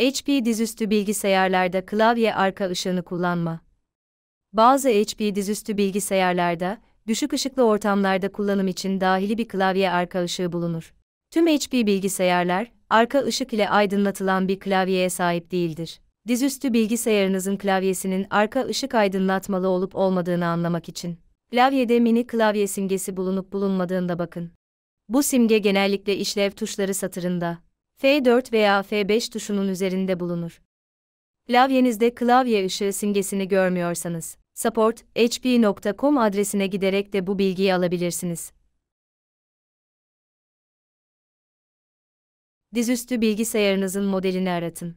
HP dizüstü bilgisayarlarda klavye arka ışığını kullanma. Bazı HP dizüstü bilgisayarlarda, düşük ışıklı ortamlarda kullanım için dahili bir klavye arka ışığı bulunur. Tüm HP bilgisayarlar, arka ışık ile aydınlatılan bir klavyeye sahip değildir. Dizüstü bilgisayarınızın klavyesinin arka ışık aydınlatmalı olup olmadığını anlamak için. Klavyede mini klavye simgesi bulunup bulunmadığında bakın. Bu simge genellikle işlev tuşları satırında. F4 veya F5 tuşunun üzerinde bulunur. Klavyenizde klavye ışığı simgesini görmüyorsanız, support.hp.com adresine giderek de bu bilgiyi alabilirsiniz. Dizüstü bilgisayarınızın modelini aratın.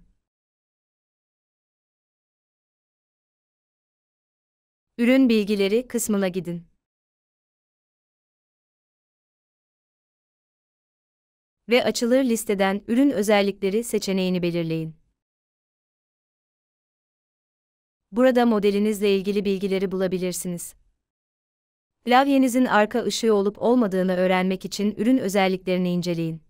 Ürün bilgileri kısmına gidin. ve açılır listeden ürün özellikleri seçeneğini belirleyin. Burada modelinizle ilgili bilgileri bulabilirsiniz. Klavyenizin arka ışığı olup olmadığını öğrenmek için ürün özelliklerini inceleyin.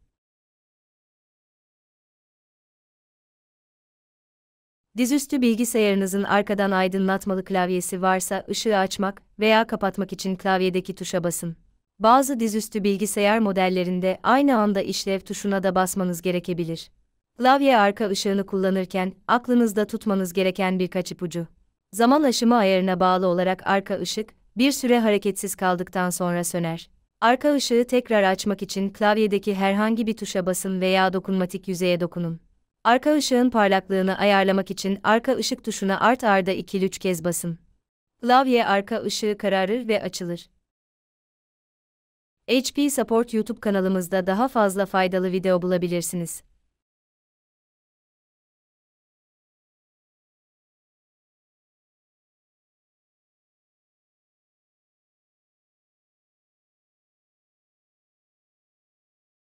Dizüstü bilgisayarınızın arkadan aydınlatmalı klavyesi varsa ışığı açmak veya kapatmak için klavyedeki tuşa basın bazı dizüstü bilgisayar modellerinde aynı anda işlev tuşuna da basmanız gerekebilir. Klavye arka ışığını kullanırken aklınızda tutmanız gereken birkaç ipucu. Zaman aşımı ayarına bağlı olarak arka ışık bir süre hareketsiz kaldıktan sonra söner. Arka ışığı tekrar açmak için klavyedeki herhangi bir tuşa basın veya dokunmatik yüzeye dokunun. Arka ışığın parlaklığını ayarlamak için arka ışık tuşuna art arda 2-3 kez basın. Klavye arka ışığı kararır ve açılır. HP Support YouTube kanalımızda daha fazla faydalı video bulabilirsiniz.